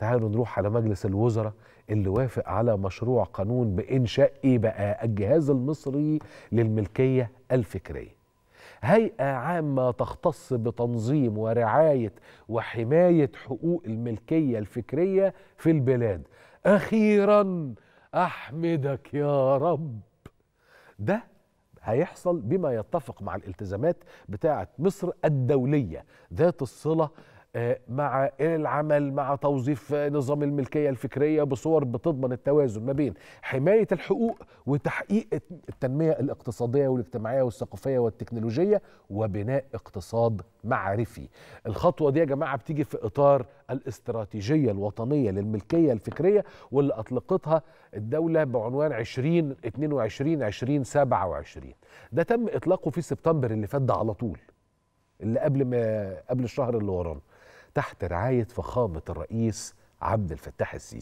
تعالوا نروح على مجلس الوزراء اللي وافق على مشروع قانون بإنشاء إيه بقى الجهاز المصري للملكية الفكرية هيئة عامة تختص بتنظيم ورعاية وحماية حقوق الملكية الفكرية في البلاد أخيرا أحمدك يا رب ده هيحصل بما يتفق مع الالتزامات بتاعة مصر الدولية ذات الصلة آه، مع العمل مع توظيف نظام الملكية الفكرية بصور بتضمن التوازن ما بين حماية الحقوق وتحقيق التنمية الاقتصادية والاجتماعية والثقافية والتكنولوجية وبناء اقتصاد معرفي الخطوة دي يا جماعة بتيجي في إطار الاستراتيجية الوطنية للملكية الفكرية واللي أطلقتها الدولة بعنوان 2022 2027 ده تم إطلاقه في سبتمبر اللي فات ده على طول اللي قبل ما قبل الشهر اللي ورانا تحت رعاية فخامة الرئيس عبد الفتاح السيسي